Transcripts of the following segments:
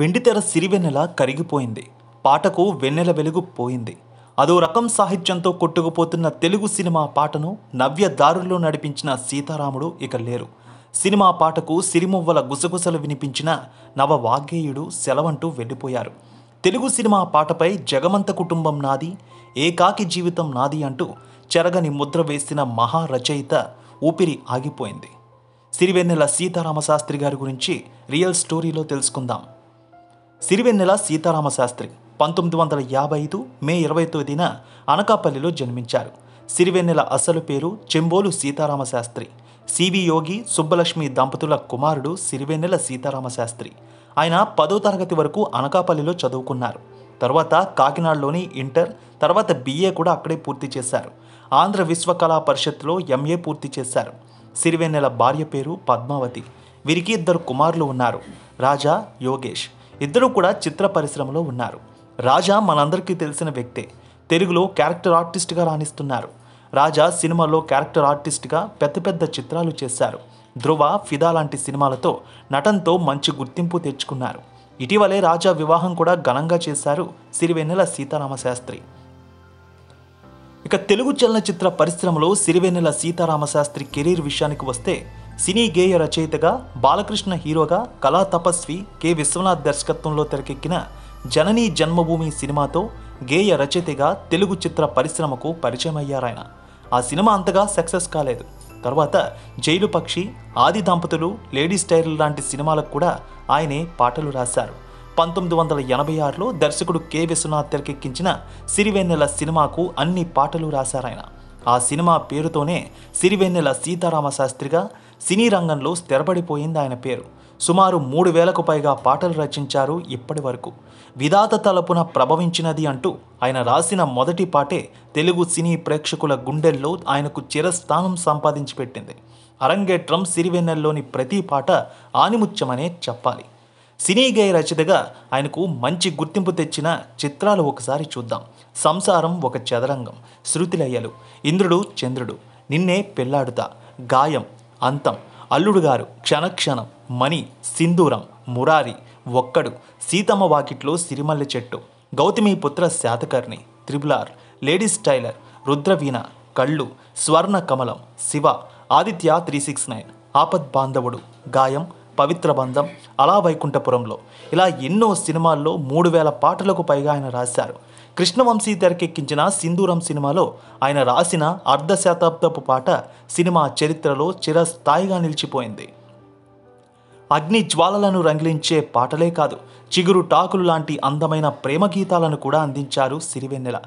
వెండితెర సిరివెన్నెల కరిగిపోయింది పాటకు వెన్నెల వెలుగు పోయింది అదో రకం సాహిత్యంతో కొట్టుకుపోతున్న తెలుగు సినిమా పాటను నవ్య దారుల్లో నడిపించిన సీతారాముడు ఇక లేరు సినిమా పాటకు సిరిమువ్వల గుసగుసలు వినిపించిన నవ వాగ్గేయుడు సెలవంటూ వెళ్ళిపోయారు తెలుగు సినిమా పాటపై జగమంత కుటుంబం నాది ఏకాకి జీవితం నాది అంటూ చెరగని ముద్ర వేసిన మహారచయిత ఊపిరి ఆగిపోయింది సిరివెన్నెల సీతారామశాస్త్రి గారి గురించి రియల్ స్టోరీలో తెలుసుకుందాం సిరివెన్నెల సీతారామశాస్త్రి పంతొమ్మిది వందల యాభై ఐదు మే ఇరవై తొమ్మిదిన అనకాపల్లిలో జన్మించారు సిరివెన్నెల అసలు పేరు చెంబోలు సీతారామశాస్త్రి సివి యోగి సుబ్బలక్ష్మి దంపతుల కుమారుడు సిరివెన్నెల సీతారామశాస్త్రి ఆయన పదో తరగతి వరకు అనకాపల్లిలో చదువుకున్నారు తర్వాత కాకినాడలోని ఇంటర్ తర్వాత బిఏ కూడా అక్కడే పూర్తి చేశారు ఆంధ్ర విశ్వకళా పరిషత్లో ఎంఏ పూర్తి చేశారు సిరివెన్నెల భార్య పేరు పద్మావతి వీరికి ఇద్దరు కుమారులు ఉన్నారు రాజా యోగేష్ ఇద్దరు కూడా చిత్ర పరిశ్రమలో ఉన్నారు రాజా మనందరికీ తెలిసిన వ్యక్తే తెలుగులో క్యారెక్టర్ ఆర్టిస్ట్గా రాణిస్తున్నారు రాజా సినిమాలో క్యారెక్టర్ ఆర్టిస్ట్గా పెద్ద పెద్ద చిత్రాలు చేశారు ధ్రువ ఫిదా లాంటి సినిమాలతో నటంతో మంచి గుర్తింపు తెచ్చుకున్నారు ఇటీవలే రాజా వివాహం కూడా ఘనంగా చేశారు సిరివెన్నెల సీతారామ శాస్త్రి ఇక తెలుగు చలనచిత్ర పరిశ్రమలో సిరివెన్నెల సీతారామ శాస్త్రి కెరీర్ విషయానికి వస్తే సినీ గేయ రచయితగా బాలకృష్ణ హీరోగా కళా తపస్వి కె విశ్వనాథ్ దర్శకత్వంలో తెరకెక్కిన జననీ జన్మభూమి సినిమాతో గేయ రచయితగా తెలుగు చిత్ర పరిశ్రమకు పరిచయం అయ్యారాయన ఆ సినిమా అంతగా సక్సెస్ కాలేదు తర్వాత జైలు పక్షి ఆది దంపతులు లేడీస్ టైర్లు లాంటి సినిమాలకు కూడా ఆయనే పాటలు రాశారు పంతొమ్మిది వందల ఎనభై ఆరులో దర్శకుడు కె విశ్వనాథ్ తెరకెక్కించిన సిరివెన్నెల సినిమాకు అన్ని పాటలు రాశారాయన ఆ సినిమా పేరుతోనే సిరివెన్నెల సీతారామ శాస్త్రిగా సినీ రంగంలో స్థిరపడిపోయింది ఆయన పేరు సుమారు మూడు వేలకు పైగా పాటలు రచించారు ఇప్పటి వరకు విధాత తలపున ప్రభవించినది అంటూ ఆయన రాసిన మొదటి పాటే తెలుగు సినీ ప్రేక్షకుల గుండెల్లో ఆయనకు చిరస్థానం సంపాదించి పెట్టింది అరంగేట్రం సిరివెన్నెల్లోని ప్రతి పాట ఆనిముత్యమనే చెప్పాలి సినీ గేయ రచితగా ఆయనకు మంచి గుర్తింపు తెచ్చిన చిత్రాలు ఒకసారి చూద్దాం సంసారం ఒక చదరంగం శృతిలయ్యలు ఇంద్రుడు చంద్రుడు నిన్నే పెళ్లాడుతా గాయం అంతం అల్లుడుగారు క్షణక్షణం మణి సింధూరం మురారి ఒక్కడు Seethamma Vakitlo Sirimalle Chettu Gautamiputra Satakarni triple R ladies tailor Rudraveena Kallu Swarna Kamalam Shiva Aditya three six nine Aapad Bandhavudu Gaayam పవిత్ర బంధం అలా వైకుంఠపురంలో ఇలా ఎన్నో సినిమాల్లో మూడు వేల పాటలకు పైగా ఆయన రాశారు కృష్ణవంశీ తెరకెక్కించిన సింధూరం సినిమాలో ఆయన రాసిన అర్ధశతాబ్దపు పాట సినిమా చరిత్రలో చిరస్థాయిగా నిలిచిపోయింది అగ్ని జ్వాలలను రంగిలించే పాటలే కాదు చిగురు టాకులు లాంటి అందమైన ప్రేమ గీతాలను కూడా అందించారు సిరివెన్నెల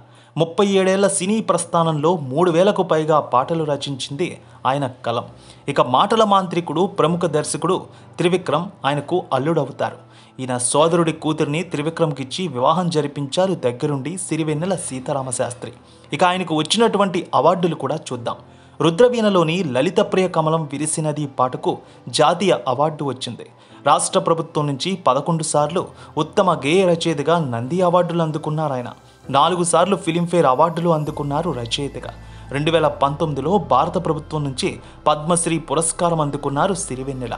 ముప్పై ఏడేళ్ల సినీ ప్రస్థానంలో మూడు వేలకు పైగా పాటలు రచించింది ఆయన కలం ఇక మాటల మాంత్రికుడు ప్రముఖ దర్శకుడు త్రివిక్రమ్ ఆయనకు అల్లుడవుతారు ఈయన సోదరుడి కూతురిని త్రివిక్రమ్కిచ్చి వివాహం జరిపించారు దగ్గరుండి సిరివెన్నెల సీతారామశాస్త్రి ఇక ఆయనకు వచ్చినటువంటి అవార్డులు కూడా చూద్దాం రుద్రవీణలోని లలితప్రియ కమలం విరిసినది పాటకు జాతీయ అవార్డు వచ్చింది రాష్ట్ర ప్రభుత్వం నుంచి పదకొండు సార్లు ఉత్తమ గేయ రచయితగా నంది అవార్డులు అందుకున్నారు ఆయన నాలుగు సార్లు ఫిలింఫేర్ అవార్డులు అందుకున్నారు రచయితగా రెండు వేల పంతొమ్మిదిలో భారత ప్రభుత్వం నుంచి పద్మశ్రీ పురస్కారం అందుకున్నారు సిరివెన్నెల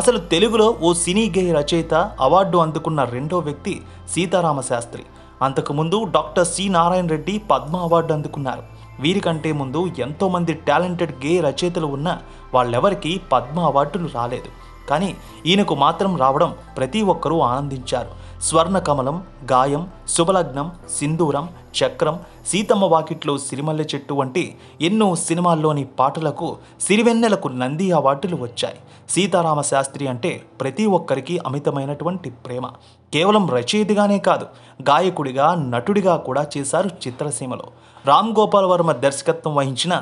అసలు తెలుగులో ఓ సినీ గేయ రచయిత అవార్డు అందుకున్న రెండో వ్యక్తి సీతారామ శాస్త్రి అంతకుముందు doctor C Narayana Reddy Padma award అందుకున్నారు వీరికంటే ముందు ఎంతోమంది టాలెంటెడ్ గే రచయితలు ఉన్న వాళ్ళెవరికి పద్మ అవార్డులు రాలేదు కానీ ఈయనకు మాత్రం రావడం ప్రతి ఒక్కరూ ఆనందించారు స్వర్ణ కమలం గాయం శుభలగ్నం సింధూరం చక్రం సీతమ్మ వాకిట్లో సిరిమల్లె చెట్టు వంటి ఎన్నో సినిమాల్లోని పాటలకు సిరివెన్నెలకు నంది అవార్డులు వచ్చాయి సీతారామ శాస్త్రి అంటే ప్రతి ఒక్కరికి అమితమైనటువంటి ప్రేమ కేవలం రచయితగానే కాదు గాయకుడిగా నటుడిగా కూడా చేశారు చిత్రసీమలో రామ్ గోపాల్ వర్మ దర్శకత్వం వహించిన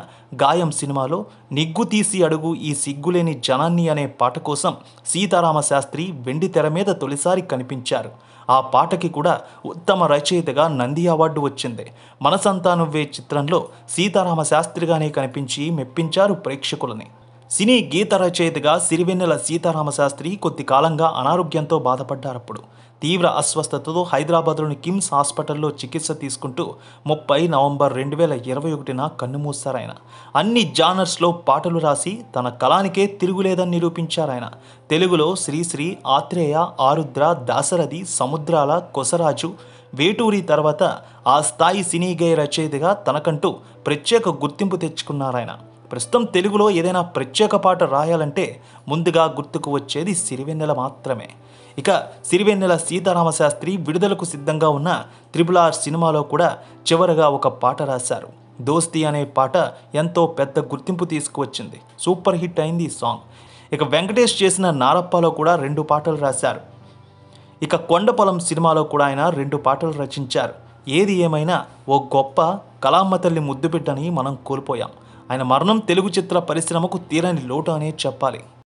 గాయం సినిమాలో నిగ్గు తీసి అడుగు ఈ సిగ్గులేని జనాన్ని అనే పాట కోసం సీతారామ శాస్త్రి వెండి తెర మీద తొలిసారి కనిపించారు ఆ పాటకి కూడా ఉత్తమ రచయితగా నంది అవార్డు వచ్చింది మనసంతా నువ్వే చిత్రంలో సీతారామ శాస్త్రిగానే కనిపించి మెప్పించారు ప్రేక్షకులని సినీ గీత రచయితగా సిరివెన్నెల సీతారామశాస్త్రి కొద్ది కాలంగా అనారోగ్యంతో బాధపడ్డారప్పుడు తీవ్ర అస్వస్థతతో హైదరాబాద్లోని కిమ్స్ హాస్పిటల్లో చికిత్స తీసుకుంటూ ముప్పై నవంబర్ రెండు వేల ఇరవై ఒకటిన కన్నుమూస్తారాయన అన్ని జానర్స్లో పాటలు రాసి తన కళానికే తిరుగులేదని నిరూపించారాయన తెలుగులో శ్రీశ్రీ ఆత్రేయ ఆరుద్ర దాశరథి సముద్రాల కొసరాజు వేటూరి తర్వాత ఆ స్థాయి సినీ గేయ రచయితగా తనకంటూ ప్రత్యేక గుర్తింపు తెచ్చుకున్నారాయన ప్రస్తుతం తెలుగులో ఏదైనా ప్రత్యేక పాట రాయాలంటే ముందుగా గుర్తుకు వచ్చేది సిరివెన్నెల మాత్రమే ఇక సిరివెన్నెల సీతారామశాస్త్రి విడుదలకు సిద్ధంగా ఉన్న త్రిబుల్ ఆర్ సినిమాలో కూడా చివరగా ఒక పాట రాశారు దోస్తి అనే పాట ఎంతో పెద్ద గుర్తింపు తీసుకువచ్చింది సూపర్ హిట్ అయింది ఈ సాంగ్ ఇక వెంకటేష్ చేసిన నారప్పలో కూడా రెండు పాటలు రాశారు ఇక కొండపొలం సినిమాలో కూడా ఆయన రెండు పాటలు రచించారు ఏది ఏమైనా ఓ గొప్ప కళామ్మ తల్లి ముద్దుబిడ్డని మనం కోల్పోయాం ఆయన మరణం తెలుగు చిత్ర పరిశ్రమకు తీరని లోటు అనే చెప్పాలి